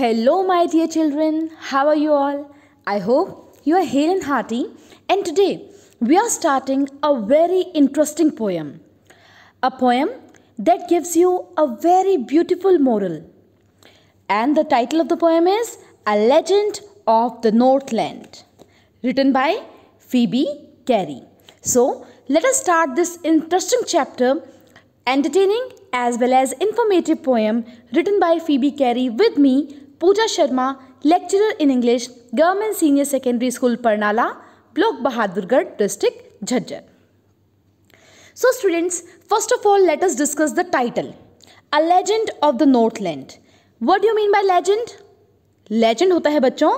Hello, my dear children. How are you all? I hope you are hale and hearty. And today we are starting a very interesting poem. A poem that gives you a very beautiful moral. And the title of the poem is A Legend of the Northland, written by Phoebe Carey. So, let us start this interesting chapter, entertaining as well as informative poem written by Phoebe Carey with me, Pooja Sharma lecturer in English government senior secondary school Parnala block Bahadurgarh district Jhajjar so students first of all let us discuss the title a legend of the Northland land what you mean by legend legend होता है बच्चों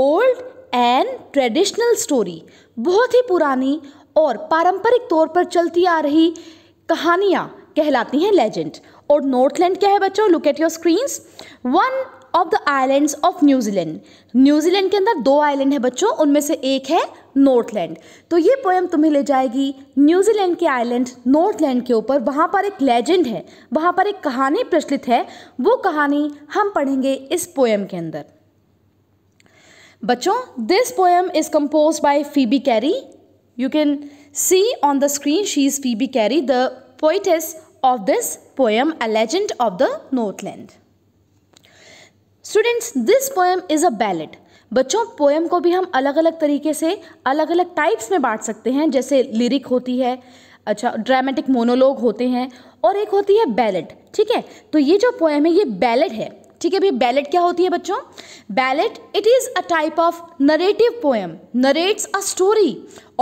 old and traditional story बहुत ही पुरानी और पारंपरिक तौर पर चलती आ रही कहानियाँ कहलाती हैं लेजेंड और नॉर्थलैंड क्या है बच्चों look at your screens one of the islands of New Zealand New Zealand के अंदर दो आइलैंड है बच्चों उनमें से एक है नॉर्थलैंड तो ये पोएम तुम्हें ले जाएगी न्यूजीलैंड के आइलैंड नॉर्थलैंड के ऊपर वहाँ पर एक लेजेंड है वहाँ पर एक कहानी प्रचलित है वो कहानी हम पढ़ेंगे इस पोएम के अंदर बच्चों this poem is compose by Phoebe Carey you can see on the screen she is Phoebe Carey the poetess of this poem a legend of the Northland students this poem is a ballad बच्चों poem को भी हम अलग अलग तरीके से अलग अलग टाइप्स में बांट सकते हैं जैसे लिरिक होती है अच्छा ड्रामेटिक मोनोलॉग होते हैं और एक होती है बैलेट ठीक है तो ये जो पोएम है ये बैलेट है ठीक है भैया बैलेट क्या होती है बच्चों ballad it is a type of narrative poem narrates a story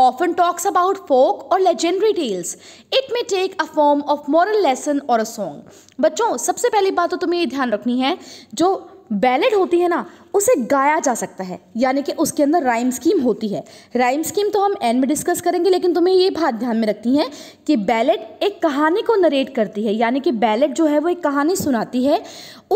often talks about folk और legendary tales it may take a form of moral lesson और अ सॉन्ग बच्चों सबसे पहली बात तो तुम्हें ये ध्यान रखनी है जो बैलेड होती है ना उसे गाया जा सकता है यानी कि उसके अंदर राइम स्कीम होती है राइम स्कीम तो हम एंड में डिस्कस करेंगे लेकिन तुम्हें ये बात ध्यान में रखती है कि बैलेड एक कहानी को नरेट करती है यानी कि बैलेड जो है वो एक कहानी सुनाती है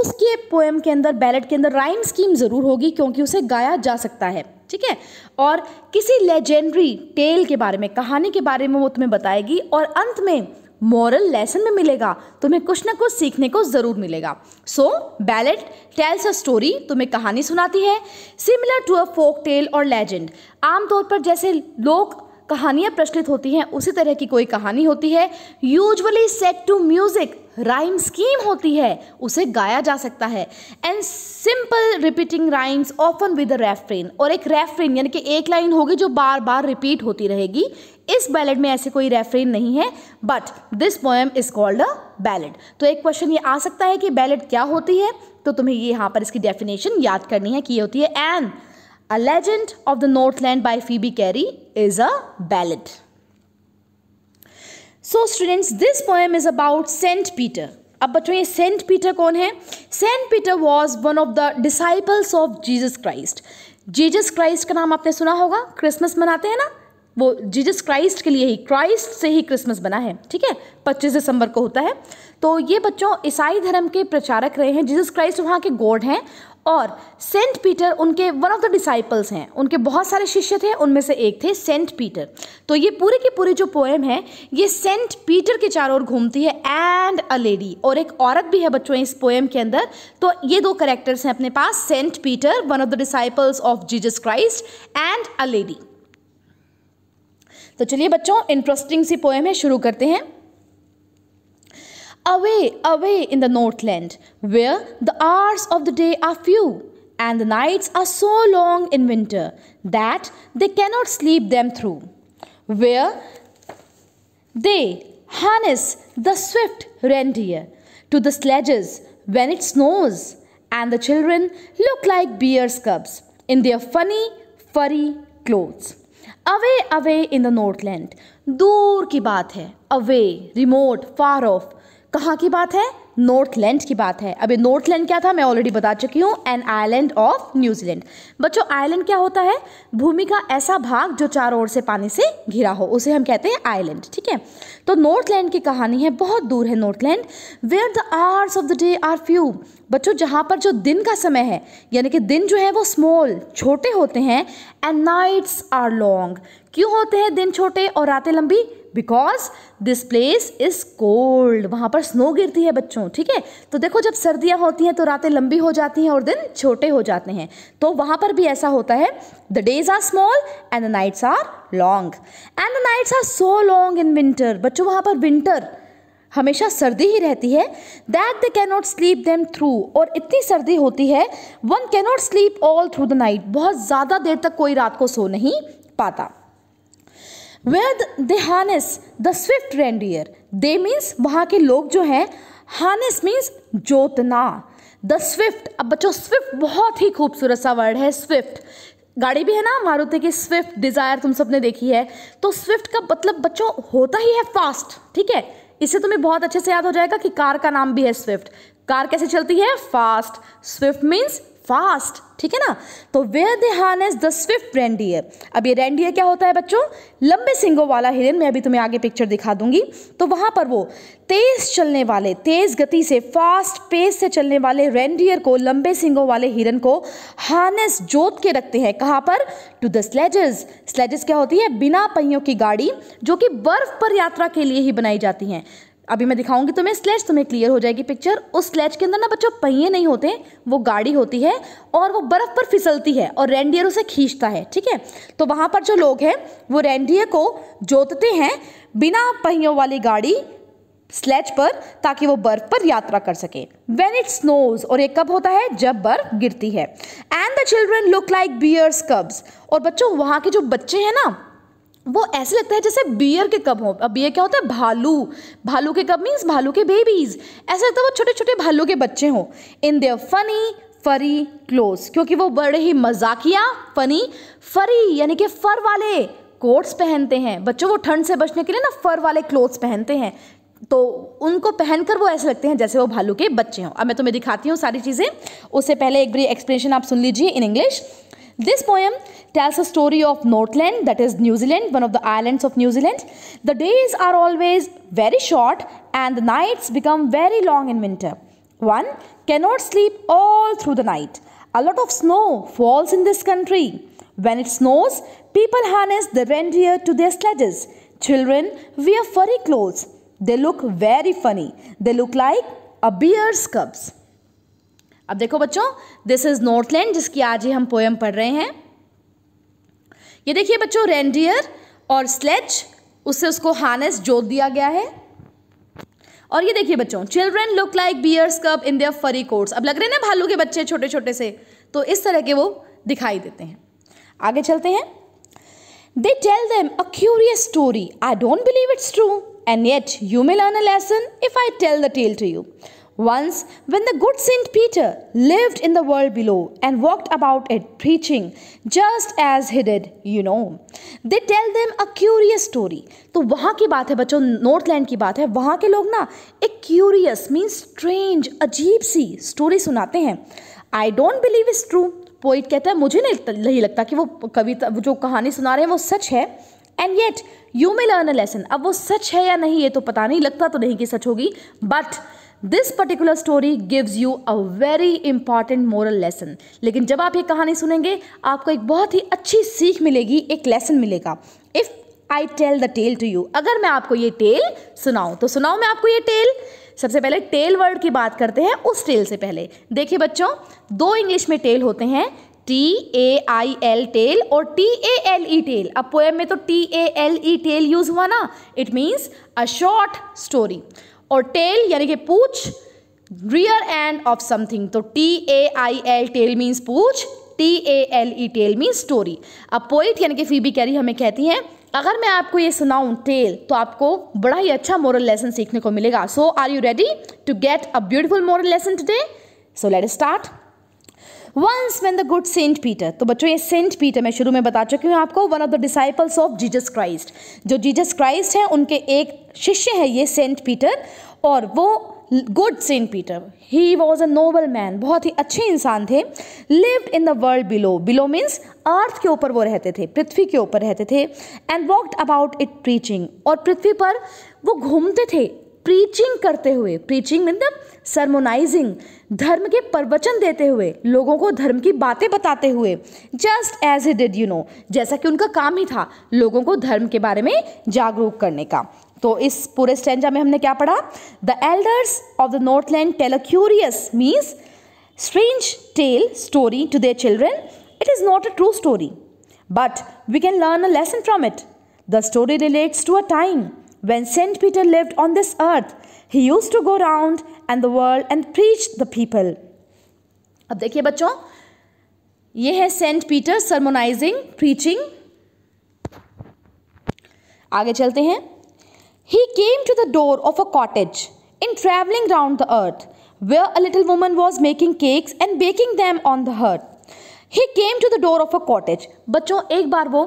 उसके पोएम के अंदर बैलेट के अंदर राइम स्कीम ज़रूर होगी क्योंकि उसे गाया जा सकता है ठीक है और किसी लेजेंडरी टेल के बारे में कहानी के बारे में वो तुम्हें बताएगी और अंत में मॉरल लेसन में मिलेगा तुम्हें कुछ ना कुछ सीखने को ज़रूर मिलेगा so ballad tells a story तुम्हें कहानी सुनाती है similar to a folk tale और लेजेंड आमतौर पर जैसे लोग कहानियां प्रचलित होती हैं उसी तरह की कोई कहानी होती है usually set to music rhyme scheme होती है उसे गाया जा सकता है and simple repeating rhymes often with refrain और एक रेफ्रेन यानी कि एक लाइन होगी जो बार बार रिपीट होती रहेगी इस बैलेड में ऐसे कोई रेफरेन नहीं है but this poem is called a ballad तो एक क्वेश्चन ये आ सकता है कि बैलेड क्या होती है तो तुम्हें ये यहाँ पर इसकी डेफिनेशन याद करनी है कि ये होती है an a legend of the Northland by Phoebe Carey is a ballad so students this poem is about Saint Peter अब बच्चों ये सेंट पीटर कौन है Saint Peter was one of the disciples of Jesus Christ Jesus Christ का नाम आपने सुना होगा क्रिसमस मनाते हैं ना वो जीजस क्राइस्ट के लिए ही क्राइस्ट से ही क्रिसमस बना है ठीक है पच्चीस दिसंबर को होता है तो ये बच्चों ईसाई धर्म के प्रचारक रहे हैं जीजस क्राइस्ट वहाँ के गॉड हैं और सेंट पीटर उनके वन ऑफ द डिसाइपल्स हैं उनके बहुत सारे शिष्य थे उनमें से एक थे सेंट पीटर तो ये पूरे की पूरी जो पोएम है ये सेंट पीटर के चारों ओर घूमती है एंड अ लेडी और एक औरत भी है बच्चों इस पोएम के अंदर तो ये दो करेक्टर्स हैं अपने पास Saint Peter one of the disciples of Jesus Christ and a lady तो चलिए बच्चों इंटरेस्टिंग सी पोएम है शुरू करते हैं away away in the Northland where the hours of the day are few and the nights are so long in winter that they cannot sleep them through where they harness the swift reindeer to the sledges when it snows and the children look like bears cubs in their funny furry clothes away away in the Northland दूर की बात है away remote far of कहाँ की बात है Northland की बात है अभी नॉर्थलैंड क्या था मैं ऑलरेडी बता चुकी हूँ एन आइलैंड ऑफ न्यूजीलैंड बच्चों आइलैंड क्या होता है भूमि का ऐसा भाग जो चारों ओर से पानी से घिरा हो उसे हम कहते हैं आइलैंड ठीक है तो नॉर्थलैंड की कहानी है बहुत दूर है Northland where the hours of the day are few बच्चों जहाँ पर जो दिन का समय है यानी कि दिन जो है वो स्मॉल छोटे होते हैं एंड नाइट्स आर लॉन्ग क्यों होते हैं दिन छोटे और रातें लंबी because this place is cold वहाँ पर स्नो गिरती है बच्चों ठीक है तो देखो जब सर्दियाँ होती हैं तो रातें लंबी हो जाती हैं और दिन छोटे हो जाते हैं तो वहाँ पर भी ऐसा होता है the days are small and the nights are long and the nights are so long in winter बच्चों वहाँ पर विंटर हमेशा सर्दी ही रहती है that they not sleep them through और इतनी सर्दी होती है one not sleep all through the night बहुत ज़्यादा देर तक कोई रात को सो नहीं पाता where they harness the swift reindeer they means वहाँ के लोग जो हैं हानेस मीन्स जोतना द स्विफ्ट अब बच्चों स्विफ्ट बहुत ही खूबसूरत सा वर्ड है स्विफ्ट गाड़ी भी है ना मारुति की स्विफ्ट डिज़ायर तुम सबने देखी है तो स्विफ्ट का मतलब बच्चों होता ही है फास्ट ठीक है इससे तुम्हें बहुत अच्छे से याद हो जाएगा कि कार का नाम भी है स्विफ्ट कार कैसे चलती है फास्ट स्विफ्ट मीन्स फास्ट ठीक है ना तो where they harness the swift reindeer अब ये रेंडियर क्या होता है बच्चों लंबे सिंगों वाला हिरन मैं अभी तुम्हें आगे पिक्चर दिखा दूंगी तो वहां पर वो तेज चलने वाले तेज गति से फास्ट पेस से चलने वाले रेंडियर को लंबे सिंगों वाले हिरन को हार्नेस जोत के रखते हैं कहाँ पर टू द स्लेजेस स्लेजेस क्या होती है बिना पहियों की गाड़ी जो कि बर्फ पर यात्रा के लिए ही बनाई जाती हैं अभी मैं दिखाऊंगी तुम्हें स्लेज तुम्हें क्लियर हो जाएगी पिक्चर उस स्लेज के अंदर ना बच्चों पहिए नहीं होते वो गाड़ी होती है और वो बर्फ़ पर फिसलती है और रेंडियर उसे खींचता है ठीक है तो वहाँ पर जो लोग हैं वो रेंडियर को जोतते हैं बिना पहियों वाली गाड़ी स्लेज पर ताकि वो बर्फ पर यात्रा कर सके वेन इट स्नोज और ये कब होता है जब बर्फ गिरती है and the children look like bears cubs और बच्चों वहाँ के जो बच्चे हैं ना वो ऐसे लगता है जैसे बियर के कब हो अब बियर क्या होता है भालू भालू के कब मीन्स भालू के बेबीज ऐसा लगता है वो छोटे छोटे भालू के बच्चे हों in their funny furry clothes क्योंकि वो बड़े ही मजाकिया फनी फरी यानी कि फर वाले कोट्स पहनते हैं बच्चों वो ठंड से बचने के लिए ना फर वाले क्लोथ्स पहनते हैं तो उनको पहनकर वो ऐसे लगते हैं जैसे वो भालू के बच्चे हों अब मैं तुम्हें दिखाती हूँ सारी चीज़ें उससे पहले एक बड़ी एक्सप्लेनेशन आप सुन लीजिए in English This poem tells a story of Northland, that is New Zealand, one of the islands of New Zealand. The days are always very short and the nights become very long in winter. One cannot sleep all through the night. A lot of snow falls in this country. When it snows, people harness the reindeer to their sledges. Children wear furry clothes. They look very funny. They look like a bear's cubs. अब देखो बच्चों this is Northland जिसकी आज ही हम poem पढ़ रहे हैं ये देखिए बच्चों रेंडियर और स्लेच उससे उसको हानेस जोत दिया गया है और ये देखिए बच्चों children look like bears cub in their furry coats अब लग रहे हैं ना भालू के बच्चे छोटे छोटे से तो इस तरह के वो दिखाई देते हैं आगे चलते हैं they tell them a curious story I don't believe it's true and yet you may learn a lesson if I tell the tale to you Once, when the good Saint Peter lived in the world below and walked about it preaching, just as he did, you know, they tell them a curious story. तो वहाँ की बात है बच्चों Northland की बात है वहाँ के लोग ना एक curious means strange अजीब सी story सुनाते हैं I don't believe it's true. Poet कहता है मुझे नहीं लगता कि वो कविता जो कहानी सुना रहे हैं वो सच है and yet you may learn a lesson अब वो सच है या नहीं ये तो पता नहीं लगता तो नहीं कि सच होगी but this particular story gives you a very important moral lesson लेकिन जब आप ये कहानी सुनेंगे आपको एक बहुत ही अच्छी सीख मिलेगी एक लेसन मिलेगा if I tell the tale to you अगर मैं आपको ये टेल सुनाऊं तो सुनाऊं मैं आपको ये टेल सबसे पहले टेल वर्ड की बात करते हैं उस टेल से पहले देखिए बच्चों दो इंग्लिश में टेल होते हैं T A I L tail और T A L E tale अब पोएम में तो T A L E tale use हुआ ना it means a short story और टेल यानी कि पूछ रियर एंड ऑफ समथिंग तो T A I L tail means पूछ T A L E tale means story अब पोइट यानी कि फीबी कैरी हमें कहती हैं अगर मैं आपको ये सुनाऊं टेल तो आपको बड़ा ही अच्छा मॉरल लेसन सीखने को मिलेगा so are you ready to get a beautiful moral lesson today so let start once when the good Saint Peter तो बच्चों ये सेंट पीटर मैं शुरू में बता चुकी हूँ आपको one of the disciples of Jesus Christ जो जीजस क्राइस्ट हैं उनके एक शिष्य है ये सेंट पीटर और वो good Saint Peter he was a noble man बहुत ही अच्छे इंसान थे lived in the world below below means earth के ऊपर वो रहते थे पृथ्वी के ऊपर रहते थे and walked about it preaching और पृथ्वी पर वो घूमते थे प्रीचिंग करते हुए प्रीचिंग मतलब सरमोनाइजिंग धर्म के प्रवचन देते हुए लोगों को धर्म की बातें बताते हुए just as he did you know जैसा कि उनका काम ही था लोगों को धर्म के बारे में जागरूक करने का तो इस पूरे स्टेंजा में हमने क्या पढ़ा the elders of the Northland tell a curious means strange tale story to their children it is not a true story but we can learn a lesson from it the story relates to a time When St. Peter lived on this earth, he used to go round and the world and preach the people. अब देखिए बच्चों ये Saint Peter sermonizing, preaching. आगे चलते हैं came to the door of a cottage in travelling round the earth, where a little woman was making cakes and baking them on the hearth. He came to the door of a cottage. बच्चों एक बार वो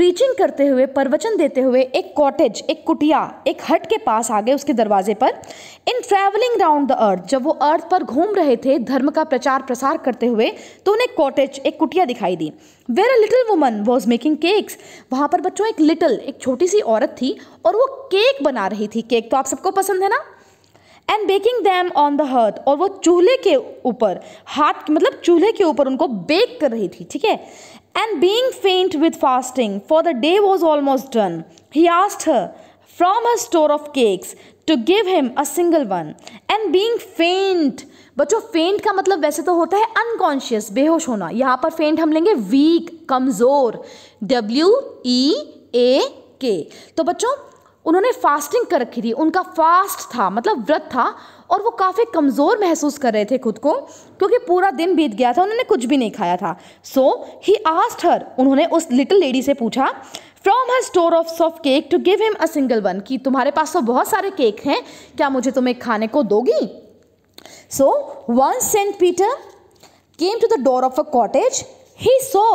preaching करते हुए प्रवचन देते हुए एक cottage एक कुटिया एक हट के पास आ गए उसके दरवाजे पर in travelling round the earth जब वो अर्थ पर घूम रहे थे धर्म का प्रचार प्रसार करते हुए तो उन्हें कॉटेज एक कुटिया दिखाई दी where a little woman was making cakes वहाँ पर बच्चों एक लिटिल एक छोटी सी औरत थी और वो केक बना रही थी केक तो आप सबको पसंद है ना and baking them on the hearth और वो चूल्हे के ऊपर हाथ मतलब चूल्हे के ऊपर उनको बेक कर रही थी ठीक है and being faint with fasting, for the day was almost done, he asked her from her store of cakes to give him a single one. And being faint, बच्चों फेंट का मतलब वैसे तो होता है अनकॉन्शियस बेहोश होना यहाँ पर फेंट हम लेंगे वीक कमज़ोर डब्ल्यू ई ए के तो बच्चों उन्होंने फास्टिंग कर रखी थी उनका फास्ट था मतलब व्रत था और वो काफ़ी कमज़ोर महसूस कर रहे थे खुद को क्योंकि पूरा दिन बीत गया था उन्होंने कुछ भी नहीं खाया था सो ही आस्ट हर उन्होंने उस लिटिल लेडी से पूछा from her store of soft cake to give him a single one कि तुम्हारे पास तो बहुत सारे केक हैं क्या मुझे तुम्हें खाने को दोगी so one Saint Peter came to the door of a cottage he saw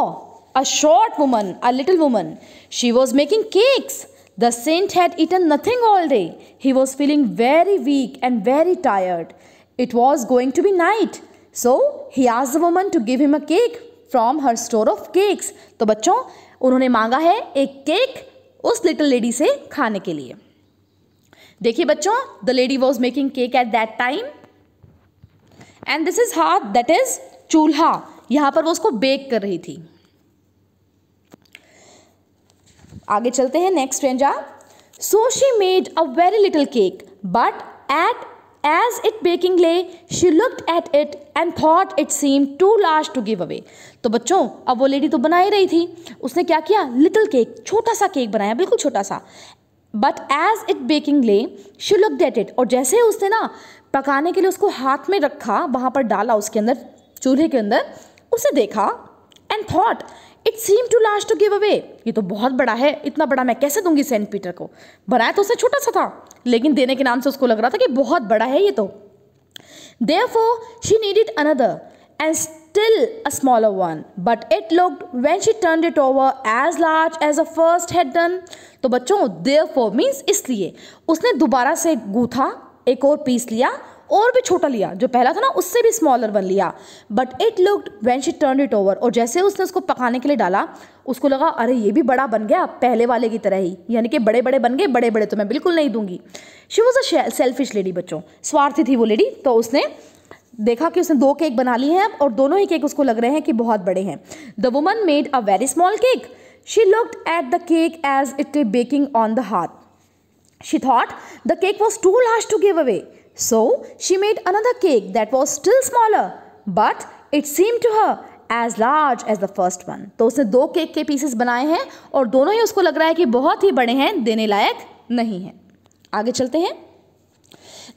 a short woman a little woman she was making cakes The saint had eaten nothing all day. He was feeling very weak and very tired. It was going to be night. So he asked the woman to give him a cake from her store of cakes. तो बच्चों उन्होंने मांगा है एक cake उस little lady से खाने के लिए देखिए बच्चों the lady was making cake at that time, and this is हाथ That is chulha. चूल्हा यहाँ पर वो उसको बेक कर रही थी आगे चलते हैं नेक्स्ट व्यंजा so she made a very little cake but at as it baking lay she looked at it and thought it seem to large to give away तो बच्चों अब वो लेडी तो बना ही रही थी उसने क्या किया लिटिल केक छोटा सा केक बनाया बिल्कुल छोटा सा but as it baking lay she look at it और जैसे उसने ना पकाने के लिए उसको हाथ में रखा वहाँ पर डाला उसके अंदर चूल्हे के अंदर उसे देखा and thought it seem to last to give away ये तो बहुत बड़ा है इतना बड़ा मैं कैसे दूंगी सेंट पीटर को बनाया तो उसे छोटा सा था लेकिन देने के नाम से उसको लग रहा था कि बहुत बड़ा है ये तो therefore she need it another and still a smaller one but it look when she turn it over as large as a first had done तो बच्चों फो मीन्स इसलिए उसने दोबारा से गूथा एक और पीस लिया और भी छोटा लिया जो पहला था ना उससे भी स्मॉलर वन लिया but it looked when she turn it over और जैसे उसने उसको पकाने के लिए डाला उसको लगा अरे ये भी बड़ा बन गया पहले वाले की तरह ही यानी कि बड़े बड़े बन गए बड़े बड़े तो मैं बिल्कुल नहीं दूंगी she was a selfish lady बच्चों स्वार्थी थी वो लेडी तो उसने देखा कि उसने दो केक बना लिए हैं और दोनों ही केक उसको लग रहे हैं कि बहुत बड़े हैं the woman made a very small cake she looked at the cake as it baking on the hearth she thought the cake was too last to give away So she made another cake that was still smaller, but it seemed to her as large as the first one. to usne do cake ke pieces banaye hain aur dono hi usko lag raha hai ki bahut hi bade hain dene layak nahi hain aage chalte hain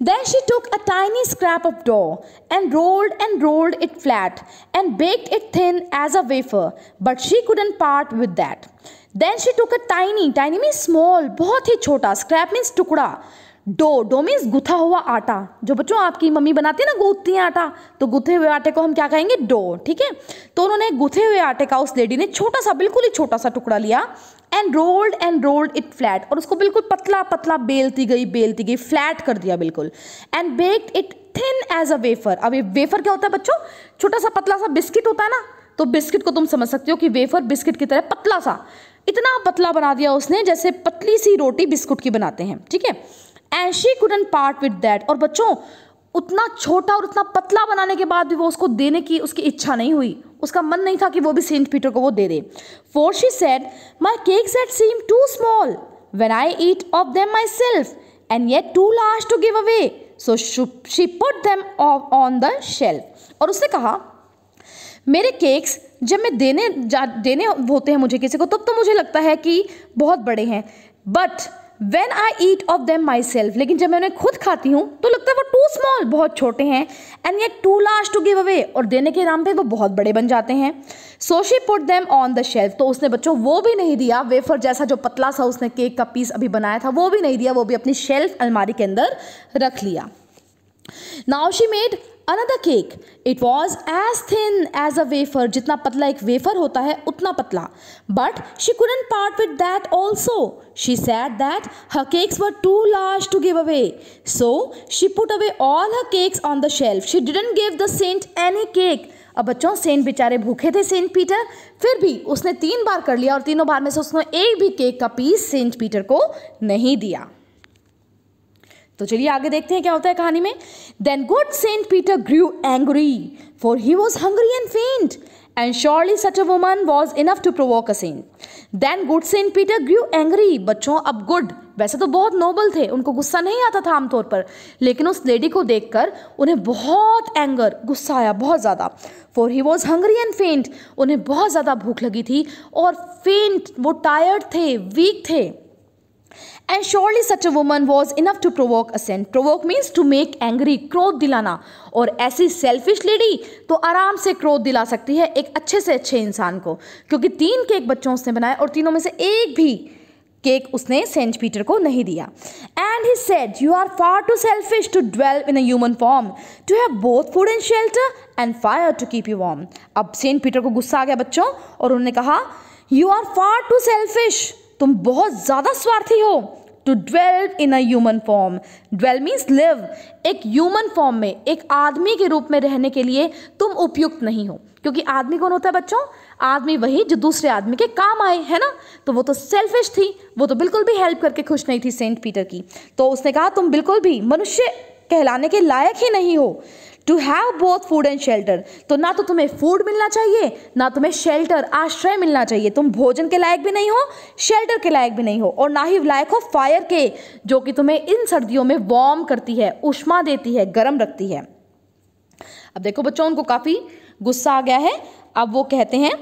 Then she took a tiny scrap of dough and rolled and rolled it flat and baked it thin as a wafer, but she couldn't part with that. Then she took a tiny, tiny means small, bahut hi छोटा, scrap means tukda dough dough means गुथा हुआ आटा जो बच्चों आपकी mummy बनाती है ना गूथती है आटा तो गुथे हुए आटे को हम क्या कहेंगे डो ठीक है तो उन्होंने गुथे हुए आटे का उस लेडी ने छोटा सा बिल्कुल ही छोटा सा टुकड़ा लिया and rolled and rolled it flat और उसको बिल्कुल पतला पतला बेलती गई बेलती गई फ्लैट कर दिया बिल्कुल and baked it thin as a wafer अब ये वेफर क्या होता है बच्चों छोटा सा पतला सा बिस्किट होता है ना तो बिस्किट को तुम समझ सकते हो कि वेफर बिस्किट की तरह पतला सा इतना पतला बना दिया उसने जैसे पतली सी रोटी बिस्कुट की बनाते हैं ठीक है and she couldn't part with that और बच्चों उतना छोटा और उतना पतला बनाने के बाद भी वो उसको देने की उसकी इच्छा नहीं हुई उसका मन नहीं था कि वो भी सेंट पीटर को वो दे दे for she said my cakes that seem too small when I eat of them myself and yet too large to give away so she put them on the shelf और उसने कहा मेरे cakes जब मैं देने जा देने होते हैं मुझे किसी को तब तो मुझे लगता है कि बहुत बड़े हैं but when I eat of them myself लेकिन जब मैं उन्हें खुद खाती हूँ तो लगता है वो टू स्मॉल बहुत छोटे हैं and yet too large to give away और देने के नाम पे वो बहुत बड़े बन जाते हैं so she put them on the shelf तो उसने बच्चों वो भी नहीं दिया वेफर जैसा जो पतला सा उसने केक का पीस अभी बनाया था वो भी नहीं दिया वो भी अपनी शेल्फ अलमारी के अंदर रख लिया now she made another cake it was as thin as a wafer जितना पतला एक वेफर होता है उतना पतला but she couldn't part with that also she said that her cakes were too large to give away so she put away all her cakes on the shelf she didn't give the saint any cake अब बच्चों Saint बेचारे भूखे थे Saint Peter फिर भी उसने तीन बार कर लिया और तीनों बार में से उसने एक भी केक का पीस सेंट पीटर को नहीं दिया तो चलिए आगे देखते हैं क्या होता है कहानी में then good Saint Peter grew angry for he was hungry and faint and surely such a woman was enough to provoke a saint then good Saint Peter grew angry बच्चों अब गुड वैसे तो बहुत नोबल थे उनको गुस्सा नहीं आता था आमतौर पर लेकिन उस लेडी को देखकर उन्हें बहुत एंगर गुस्सा आया बहुत ज़्यादा for he was hungry and faint उन्हें बहुत ज़्यादा भूख लगी थी और फेंट वो टायर्ड थे वीक थे And surely such a woman was enough to provoke assent. Provoke means to make angry क्रोध दिलाना और ऐसी सेल्फिश लेडी तो आराम से क्रोध दिला सकती है एक अच्छे से अच्छे इंसान को क्योंकि तीन केक बच्चों उसने बनाए और तीनों में से एक भी केक उसने सेंट पीटर को नहीं दिया and he said you are far too selfish to dwell in a human form to have both food and shelter and fire to keep you warm अब सेंट पीटर को गुस्सा आ गया बच्चों और उन्होंने कहा you are far too selfish तुम बहुत ज़्यादा स्वार्थी हो to dwell in human form dwell means live एक ह्यूमन फॉर्म में एक आदमी के रूप में रहने के लिए तुम उपयुक्त नहीं हो क्योंकि आदमी कौन होता है बच्चों आदमी वही जो दूसरे आदमी के काम आए है ना तो वो तो सेल्फिश थी वो तो बिल्कुल भी हेल्प करके खुश नहीं थी सेंट पीटर की तो उसने कहा तुम बिल्कुल भी मनुष्य कहलाने के लायक ही नहीं हो to have both food and shelter तो ना तो तुम्हें फूड मिलना चाहिए ना तुम्हें शेल्टर आश्रय मिलना चाहिए तुम भोजन के लायक भी नहीं हो शेल्टर के लायक भी नहीं हो और ना ही लायक हो फायर के जो कि तुम्हें इन सर्दियों में वार्म करती है उष्मा देती है गर्म रखती है अब देखो बच्चों उनको काफ़ी गुस्सा आ गया है अब वो कहते हैं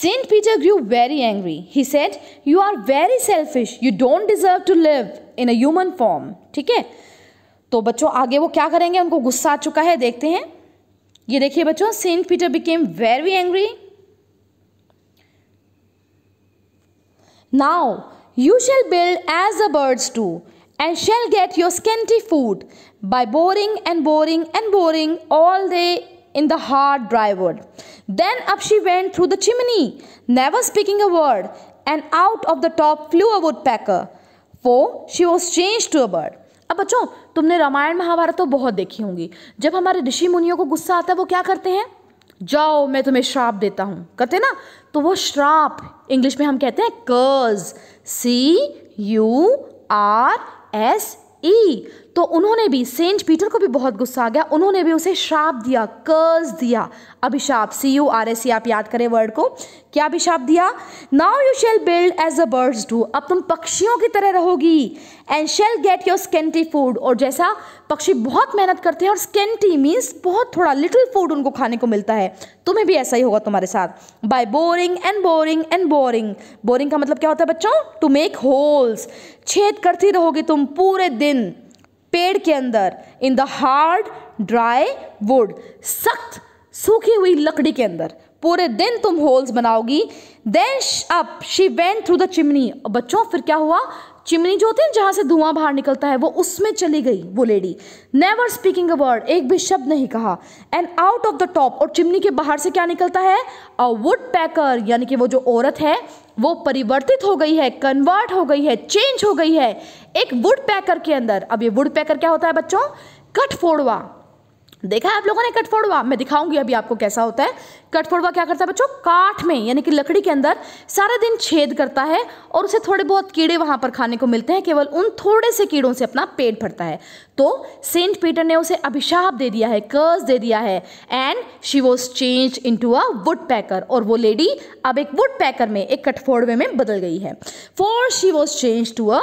Saint Peter grew very angry he said you are very selfish you don't deserve to live in a human form ठीक है तो बच्चों आगे वो क्या करेंगे उनको गुस्सा आ चुका है देखते हैं ये देखिए बच्चों Saint Peter became very angry now you shall build as a birds do and shall get your scanty food by boring and boring and boring all day in the hard dry wood then अब she went through the chimney never speaking a word and out of the top flew a would woodpecker for she was change to a bird अब बच्चों तुमने रामायण महाभारत तो बहुत देखी होंगी जब हमारे ऋषि मुनियों को गुस्सा आता है वो क्या करते हैं जाओ मैं तुम्हें श्राप देता हूँ कहते ना तो वो श्राप इंग्लिश में हम कहते हैं curse C U R S E तो उन्होंने भी सेंट पीटर को भी बहुत गुस्सा आ गया उन्होंने भी उसे श्राप दिया कर्ज दिया अभिशाप सी यू आर एस आप याद करें वर्ड को क्या अभिशाप दिया now you shall build as a birds do अब तुम पक्षियों की तरह रहोगी and shall get your scanty food और जैसा पक्षी बहुत मेहनत करते हैं और स्केंटी मीन्स बहुत थोड़ा लिटिल फूड उनको खाने को मिलता है तुम्हें भी ऐसा ही होगा तुम्हारे साथ by boring and boring and boring boring का मतलब क्या होता है बच्चों टू मेक होल्स छेद करती रहोगी तुम पूरे दिन पेड़ के अंदर in the hard dry wood सख्त सूखी हुई लकड़ी के अंदर पूरे दिन तुम होल्स बनाओगी then up she went through the chimney बच्चों फिर क्या हुआ चिमनी जो होती है जहाँ से धुआं बाहर निकलता है वो उसमें चली गई वो lady never speaking a word एक भी शब्द नहीं कहा and out of the top और चिमनी के बाहर से क्या निकलता है अ वुड पैकर यानी कि वो जो औरत है वो परिवर्तित हो गई है कन्वर्ट हो गई है चेंज हो गई है एक वुड पैकर के अंदर अब ये वुड पैकर क्या होता है बच्चों कटफोड़वा देखा है आप लोगों ने कटफोड़वा मैं दिखाऊंगी अभी आपको कैसा होता है कठफोड़वा क्या करता है बच्चों काठ में यानी कि लकड़ी के अंदर सारे दिन छेद करता है और उसे थोड़े बहुत कीड़े वहां पर खाने को मिलते हैं केवल उन थोड़े से कीड़ों से अपना पेट भरता है तो सेंट पीटर ने उसे अभिशाप दे दिया है कर्ज दे दिया है and she was change into a a would पैकर और वो लेडी अब एक वुड पैकर में एक कठफोड़वे में बदल गई है for she was change to a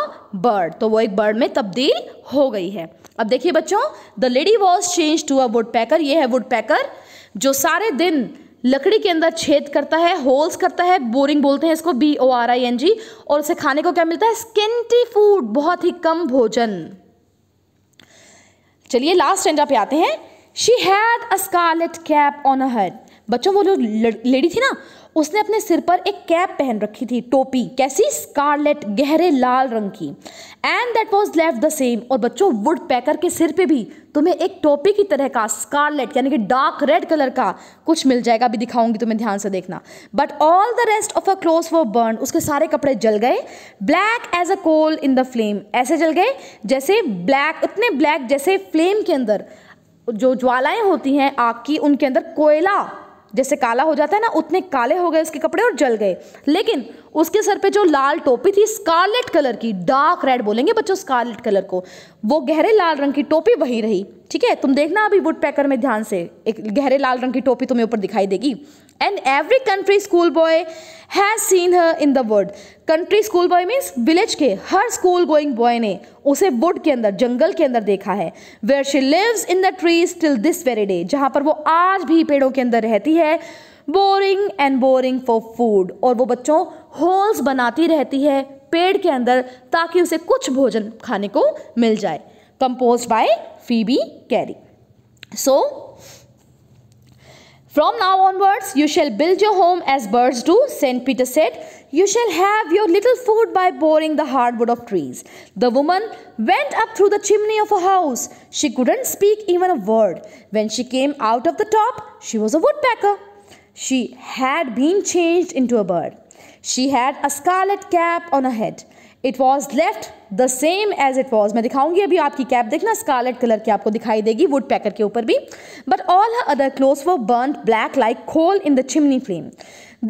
bird तो वो एक बर्ड में तब्दील हो गई है अब देखिए बच्चों the lady was change to a would woodpecker ये है वुड पैकर जो सारे दिन लकड़ी के अंदर छेद करता है होल्स करता है बोरिंग बोलते हैं इसको B O R I N G और उसे खाने को क्या मिलता है स्केंटी फूड बहुत ही कम भोजन चलिए लास्ट स्टैंडा पे आते हैं she had a scarlet cap on a head बच्चों वो जो लेडी थी ना उसने अपने सिर पर एक कैप पहन रखी थी टोपी कैसी स्कारलेट गहरे लाल रंग की and that was left the same और बच्चों वुड पैकर के सिर पे भी तुम्हें एक टोपी की तरह का स्कारलेट यानी कि डार्क रेड कलर का कुछ मिल जाएगा अभी दिखाऊंगी तुम्हें ध्यान से देखना but all the rest of a clothes वो बर्न उसके सारे कपड़े जल गए black as a coal in the flame ऐसे जल गए जैसे ब्लैक उतने ब्लैक जैसे फ्लेम के अंदर जो ज्वालाएं होती हैं आग की उनके अंदर कोयला जैसे काला हो जाता है ना उतने काले हो गए उसके कपड़े और जल गए लेकिन उसके सर पे जो लाल टोपी थी स्कारलेट कलर की डार्क रेड बोलेंगे बच्चों स्कारलेट कलर को वो गहरे लाल रंग की टोपी वही रही ठीक है तुम देखना अभी वुड पैकर में ध्यान से एक गहरे लाल रंग की टोपी तुम्हें ऊपर दिखाई देगी every country school boy has seen her in the wood country school boy means village के हर स्कूल गोइंग बॉय ने उसे वुड के अंदर जंगल के अंदर देखा है where she lives in the trees till this very day जहाँ पर वो आज भी पेड़ों के अंदर रहती है boring and boring for food और वो बच्चों होल्स बनाती रहती है पेड़ के अंदर ताकि उसे कुछ भोजन खाने को मिल जाए compose by Phoebe Cary so From now onwards, you shall build your home as birds do, St. Peter said. You shall have your little food by boring the hardwood of trees. The woman went up through the chimney of a house. She couldn't speak even a word. When she came out of the top, she was a woodpecker. She had been changed into a bird. She had a scarlet cap on her head. It was left the same as it was मैं दिखाऊंगी अभी आपकी cap देखना Scarlett colour की आपको दिखाई देगी would पैकर के ऊपर भी बट ऑल अदर क्लोथ वो burn black like coal in the chimney flame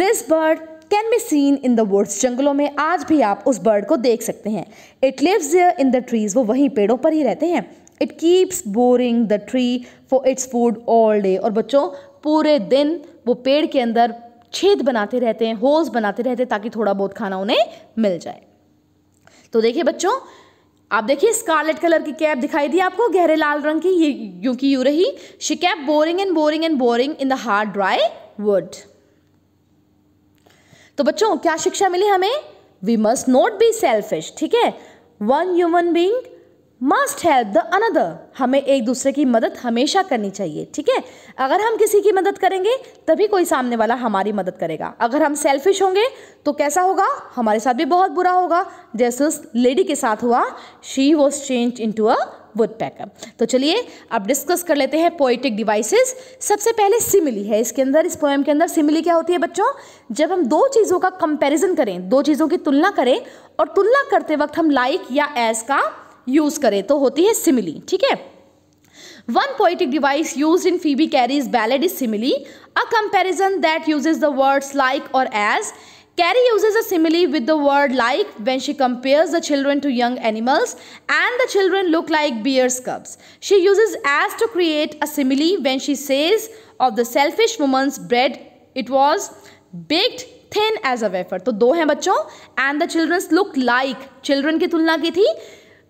this bird can be seen in the woods जंगलों में आज भी आप उस बर्ड को देख सकते हैं it lives in the trees वो वहीं पेड़ों पर ही रहते हैं it keeps boring the tree for its food all day और बच्चों पूरे दिन वो पेड़ के अंदर छेद बनाते रहते हैं होल्स बनाते रहते हैं ताकि थोड़ा बहुत खाना उन्हें मिल जाए तो देखिए बच्चों आप देखिए स्कारलेट कलर की कैप दिखाई दी आपको गहरे लाल रंग की ये यू की यू रही she kept boring and boring and boring in the hard dry wood तो बच्चों क्या शिक्षा मिली हमें we must not be selfish ठीक है one human being must help the another हमें एक दूसरे की मदद हमेशा करनी चाहिए ठीक है अगर हम किसी की मदद करेंगे तभी कोई सामने वाला हमारी मदद करेगा अगर हम सेल्फिश होंगे तो कैसा होगा हमारे साथ भी बहुत बुरा होगा जैसे उस लेडी के साथ हुआ she was change into a अ वुड पैकअप तो चलिए अब डिस्कस कर लेते हैं पोइटिक डिवाइसेस सबसे पहले सिमिली है इसके अंदर इस पोएम के अंदर सिमिली क्या होती है बच्चों जब हम दो चीज़ों का कंपेरिजन करें दो चीज़ों की तुलना करें और तुलना करते वक्त हम लाइक या एज का यूज करें तो होती है सिमिली ठीक है one poetic device use in Phoebe Cary's ballad is simile a comparison that use the words like और as Cary use a simile with the word like when she compares the children to young animals and the children look like bears cubs she use as to create a simile when she says of the selfish woman's bread it was baked thin as a wafer तो दो हैं बच्चों and the childrens look like children की तुलना की थी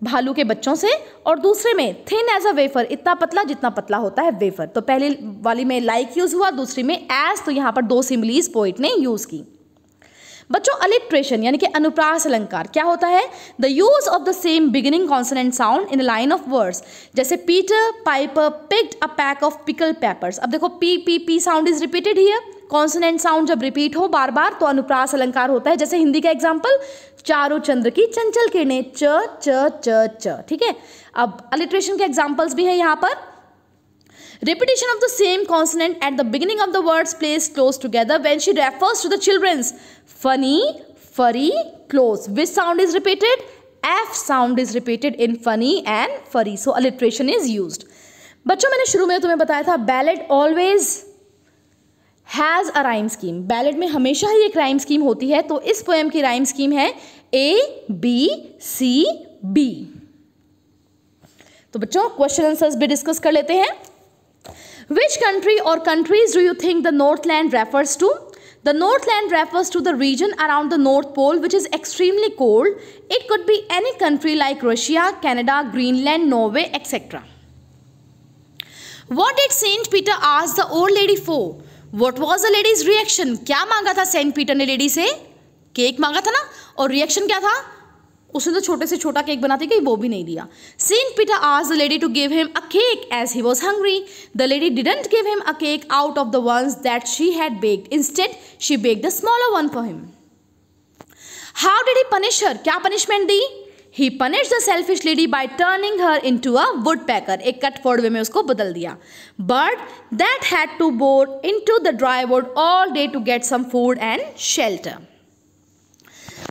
भालू के बच्चों से और दूसरे में थिन एज अ वेफर इतना पतला जितना पतला होता है वेफर तो पहले वाली में लाइक यूज़ हुआ दूसरी में एज तो यहाँ पर दो सिमलीज पोइट ने यूज़ की बच्चों अलिट्रेशन यानी कि अनुप्रास अलंकार क्या होता है the use of the same beginning consonant sound in line of words जैसे Peter Piper picked a pack of pickle peppers अब देखो P P P sound is repeated here consonant sound जब रिपीट हो बार बार तो अनुप्रास अलंकार होता है जैसे हिंदी का एग्जाम्पल चारों चंद्र की चंचल किरणें च च च च ठीक है अब अलिट्रेशन के एग्जाम्पल्स भी है यहां पर repetition of the same consonant at the beginning of the words place close together when she refers to the childrens funny furry clothes which sound is repeated F sound is repeated in funny and furry so alliteration is use बच्चों मैंने शुरू में तुम्हें बताया था ballad always has a rhyme scheme ballad में हमेशा ही एक राइम स्कीम होती है तो इस पोएम की राइम स्कीम है ए बी सी बी तो बच्चों क्वेश्चन आंसर्स भी डिस्कस कर लेते हैं विच कंट्री और countries do you think the Northland refers to the Northland refers to the region around the north pole which is extremely cold it could be any country like Russia Canada Greenland Norway etcetera what it Saint Peter ask the old lady for what was the lady's reaction क्या मांगा था Saint Peter ने lady से cake मांगा था ना और reaction क्या था उसने तो छोटे से छोटा केक बनाते कि वो भी नहीं दिया Saint Peter ask the lady to give him a cake as he was hungry the lady didn't give him a cake out of the ones that she had baked instead she bake the smaller one for him how did he punish her क्या punishment दी He punished the selfish lady by turning her into a woodpecker. एक cut में उसको बदल दिया. But that had to bore into the dry wood all day to get some food and shelter.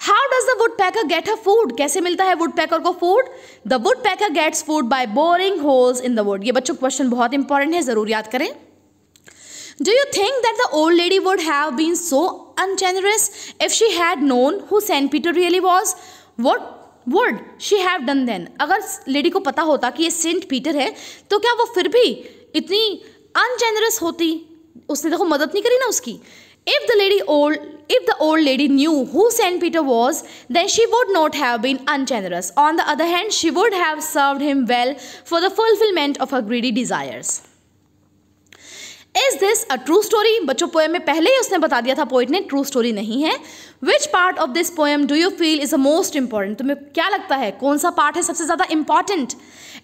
How does the woodpecker get her food? कैसे मिलता है woodpecker को food? The woodpecker gets food by boring holes in the wood. ये बच्चों question बहुत important है जरूर याद करें. Do you think that the old lady would have been so ungenerous if she had known who Saint Peter really was? What would she have done then अगर lady को पता होता कि ये सेंट पीटर है तो क्या वो फिर भी इतनी अनजेनरस होती उसने देखो मदद नहीं करी ना उसकी if the lady old if the old lady knew who Saint Peter was then she would not have been ungenerous on the other hand she would have serve him well for the fulfilment of a greedy desires is this a true story बच्चों poem में पहले ही उसने बता दिया था poet ने true story नहीं है which part of this poem do you feel is a most important तुम्हें क्या लगता है कौन सा पार्ट है सबसे ज़्यादा important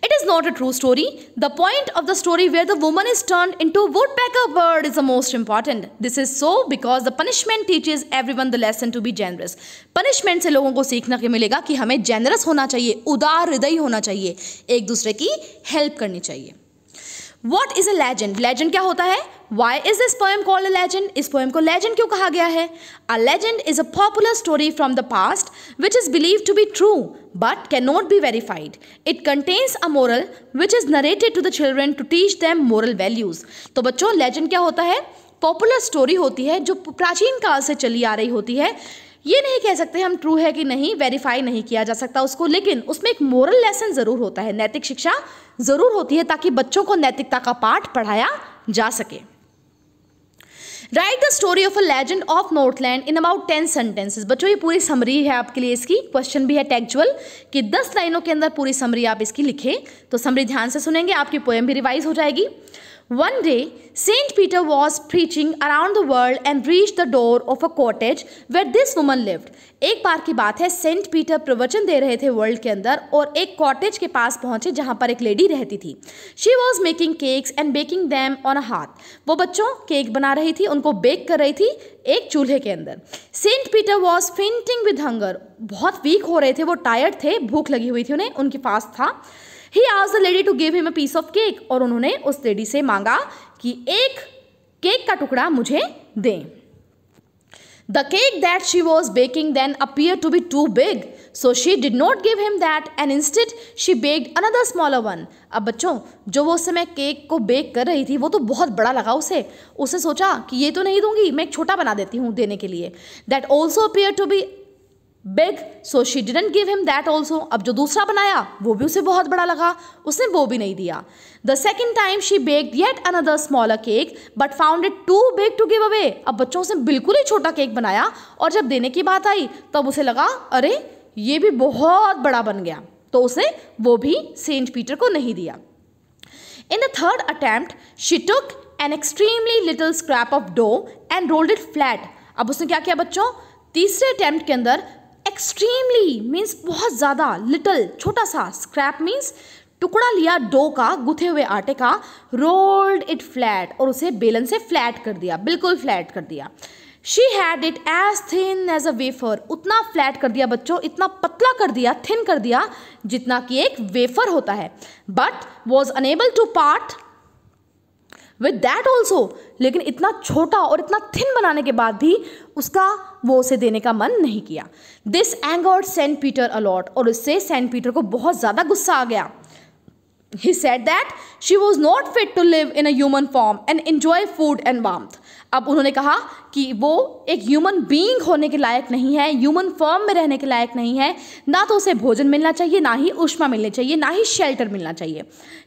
it is not a true story the point of the story where the woman is turn into wood a bird is a most important this is so because the punishment teaches every one the lesson to be generous punishment से लोगों को सीखना के मिलेगा कि हमें generous होना चाहिए उदार हृदय होना चाहिए एक दूसरे की हेल्प करनी चाहिए what is a legend legend क्या होता है why is this poem called a legend इस पोएम को लेजेंड क्यों कहा गया है a legend is a popular story from the past which is believe to be true but can not be verified it contains a moral which is narrated to the children to teach them moral values तो बच्चों legend क्या होता है popular story होती है जो प्राचीन काल से चली आ रही होती है ये नहीं कह सकते हम ट्रू है कि नहीं वेरीफाई नहीं किया जा सकता उसको लेकिन उसमें एक मोरल लेसन ज़रूर होता है नैतिक शिक्षा ज़रूर होती है ताकि बच्चों को नैतिकता का पाठ पढ़ाया जा सके write the story of a legend of Northland in about ten sentences बच्चों ये पूरी समरी है आपके लिए इसकी क्वेश्चन भी है टेक्चुअल कि दस लाइनों के अंदर पूरी समरी आप इसकी लिखें तो समरी ध्यान से सुनेंगे आपकी पोएम भी रिवाइज हो जाएगी One day, Saint Peter was preaching around the world and reached the door of a cottage where this woman lived. एक बार की बात है सेंट पीटर प्रवचन दे रहे थे वर्ल्ड के अंदर और एक कॉटेज के पास पहुंचे जहां पर एक लेडी रहती थी she was making cakes and baking them on a hearth वो बच्चों केक बना रही थी उनको बेक कर रही थी एक चूल्हे के अंदर Saint Peter was fainting with hunger बहुत वीक हो रहे थे वो टायर्ड थे भूख लगी हुई थी उन्हें उनकी फास्ट था ही आज the lady to give him a piece of cake और उन्होंने उस लेडी से मांगा कि एक केक का टुकड़ा मुझे दें the cake that she was baking then appear to be too big so she did not give him that and instant she baked another smaller one अब बच्चों जो वो उस समय केक को बेक कर रही थी वो तो बहुत बड़ा लगा उसे उसने सोचा कि ये तो नहीं दूंगी मैं एक छोटा बना देती हूँ देने के लिए that also appear to be big so she didn't give him that also अब जो दूसरा बनाया वो भी उसे बहुत बड़ा लगा उसने वो भी नहीं दिया the second time she baked yet another smaller cake but found it too big to give away अब बच्चों उसने बिल्कुल ही छोटा केक बनाया और जब देने की बात आई तब उसे लगा अरे ये भी बहुत बड़ा बन गया तो उसने वो भी सेंट पीटर को नहीं दिया in the third attempt she took an extremely little scrap of dough and rolled it flat अब उसने क्या किया बच्चों तीसरे अटैम्प्ट के अंदर एक्सट्रीमली मीन्स बहुत ज़्यादा लिटल छोटा सा स्क्रैप मीन्स टुकड़ा लिया डो का गुथे हुए आटे का रोल्ड इट फ्लैट और उसे बेलन से फ्लैट कर दिया बिल्कुल फ्लैट कर दिया she had it as thin as a wafer उतना फ्लैट कर दिया बच्चों इतना पतला कर दिया थिन कर दिया जितना कि एक वेफर होता है but was unable to part with that also लेकिन इतना छोटा और इतना थिन बनाने के बाद भी उसका वो उसे देने का मन नहीं किया this angered Saint Peter a lot और उससे सेंट पीटर को बहुत ज़्यादा गुस्सा आ गया He said that she was not fit to live in a human form and enjoy food and warmth. अब उन्होंने कहा कि वो एक ह्यूमन बींग होने के लायक नहीं है ह्यूमन फॉर्म में रहने के लायक नहीं है ना तो उसे भोजन मिलना चाहिए ना ही उष्मा मिलनी चाहिए ना ही शेल्टर मिलना चाहिए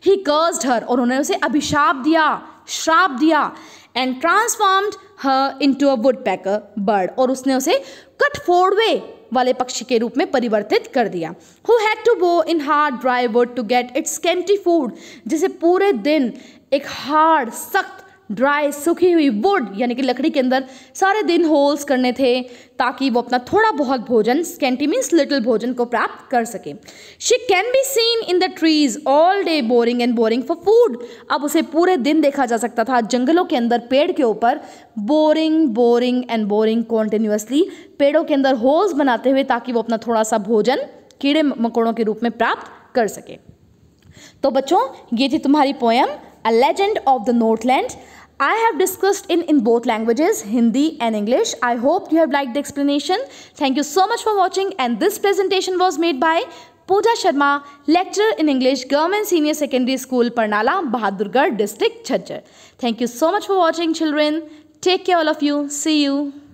ही कर्स्ड हर और उन्होंने उसे अभिशाप दिया श्राप दिया and transformed her into a would woodpecker bird और उसने उसे कट फोड़वे वाले पक्षी के रूप में परिवर्तित कर दिया who had to go in hard dry wood to get its scanty food जिसे पूरे दिन एक हार्ड सख्त ड्राई सूखी हुई वुड यानी कि लकड़ी के अंदर सारे दिन होल्स करने थे ताकि वो अपना थोड़ा बहुत भोजन स्कैंटी मीन्स लिटिल भोजन को प्राप्त कर सके she can be seen in the trees all day boring and boring for food अब उसे पूरे दिन देखा जा सकता था जंगलों के अंदर पेड़ के ऊपर boring boring and boring continuously पेड़ों के अंदर होल्स बनाते हुए ताकि वो अपना थोड़ा सा भोजन कीड़े मकोड़ों के रूप में प्राप्त कर सके तो बच्चों ये थी तुम्हारी poem a legend of the Northland I have discussed in, in both languages, Hindi and English. I hope you have liked the explanation. Thank you so much for watching and this presentation was made by Pooja Sharma, lecturer in English, Government Senior Secondary School, Parnala, Bahadurgarh District, Jhajjar. Thank you so much for watching children. Take care all of you. See you.